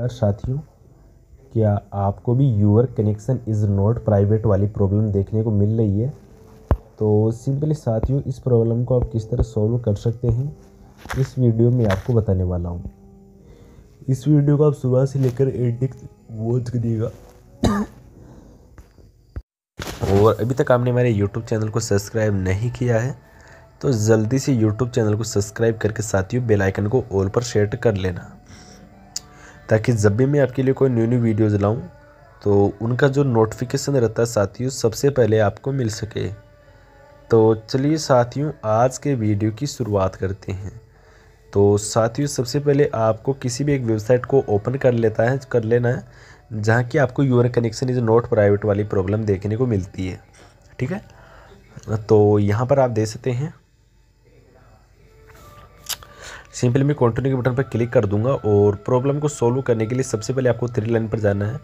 नमस्कार साथियों क्या आपको भी your connection is not private वाली प्रॉब्लम देखने को मिल रही है तो सिंपली साथियों इस प्रॉब्लम को आप किस तरह सॉल्व कर सकते हैं इस वीडियो में आपको बताने वाला हूँ इस वीडियो को आप सुबह से लेकर एट वो वॉच और अभी तक आपने हमारे यूट्यूब चैनल को सब्सक्राइब नहीं किया है तो जल्दी से यूट्यूब चैनल को सब्सक्राइब करके साथियों बेल आइकन को ऑल पर सेट कर लेना ताकि जब भी मैं आपके लिए कोई न्यू न्यू वीडियोज़ लाऊँ तो उनका जो नोटिफिकेशन रहता है साथियों सबसे पहले आपको मिल सके तो चलिए साथियों आज के वीडियो की शुरुआत करते हैं तो साथियों सबसे पहले आपको किसी भी एक वेबसाइट को ओपन कर लेता है कर लेना है जहाँ की आपको your connection is not private वाली प्रॉब्लम देखने को मिलती है ठीक है तो यहाँ पर आप दे सकते हैं सिंपली मैं कंटिन्यू के बटन पर क्लिक कर दूंगा और प्रॉब्लम को सोल्व करने के लिए सबसे पहले आपको थ्री लाइन पर जाना है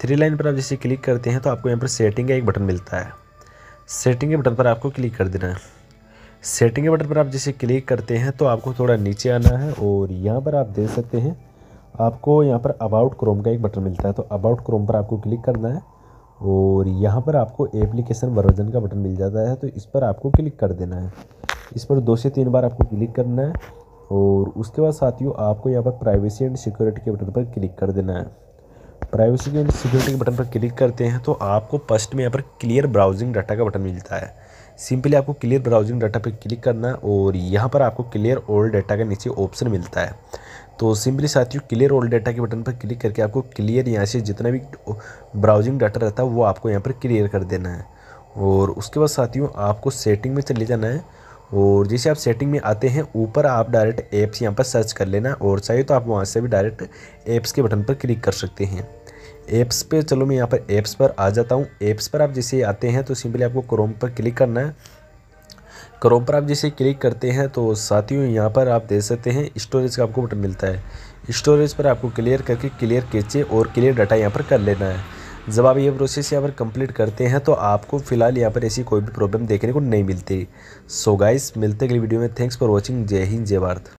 थ्री लाइन पर आप जैसे क्लिक करते हैं तो आपको यहाँ पर सेटिंग का एक बटन मिलता है सेटिंग के बटन पर आपको क्लिक कर देना है सेटिंग के बटन पर आप जैसे क्लिक करते हैं तो आपको थोड़ा नीचे आना है और यहाँ पर आप देख सकते हैं आपको यहाँ पर अबाउट क्रोम का एक बटन मिलता है तो अबाउट क्रोम पर आपको क्लिक करना है और यहाँ पर आपको एप्लीकेशन वर्जन का बटन मिल जाता है तो इस पर आपको क्लिक कर देना है इस पर दो से तीन बार आपको क्लिक करना है और उसके बाद साथियों आपको यहाँ पर प्राइवेसी एंड सिक्योरिटी के बटन पर क्लिक कर देना है प्राइवेसी एंड सिक्योरिटी के बटन पर क्लिक करते हैं तो आपको फर्स्ट में यहाँ पर क्लियर ब्राउजिंग डाटा का बटन मिलता है सिंपली आपको क्लियर ब्राउजिंग डाटा पर क्लिक करना है और यहाँ पर आपको क्लियर ओल्ड डाटा के नीचे ऑप्शन मिलता है तो सिंपली साथियों क्लियर ओल्ड डाटा के बटन पर क्लिक करके आपको क्लियर यहाँ से जितना भी ब्राउजिंग डाटा रहता है वो आपको यहाँ पर क्लियर कर देना है और उसके बाद साथियों आपको सेटिंग में चले जाना है और जैसे आप सेटिंग में आते हैं ऊपर आप डायरेक्ट ऐप्स यहाँ पर सर्च कर लेना और चाहिए तो आप वहाँ से भी डायरेक्ट ऐप्स के बटन पर क्लिक कर सकते हैं ऐप्स पे चलो मैं यहाँ पर ऐप्स पर आ जाता हूँ ऐप्स पर आप जैसे आते हैं तो सिंपली आपको क्रोम पर क्लिक करना है क्रोम पर आप जैसे क्लिक करते हैं तो साथियों यहाँ पर आप देख सकते हैं स्टोरेज का आपको बटन मिलता है स्टोरेज पर आपको क्लियर करके क्लियर कैचे और क्लियर डाटा यहाँ पर कर लेना है जब आप ये प्रोसेस यहाँ पर कंप्लीट करते हैं तो आपको फिलहाल यहाँ पर ऐसी कोई भी प्रॉब्लम देखने को नहीं मिलती सो so गाइस मिलते अगली वीडियो में थैंक्स फॉर वॉचिंग जय हिंद जय भारत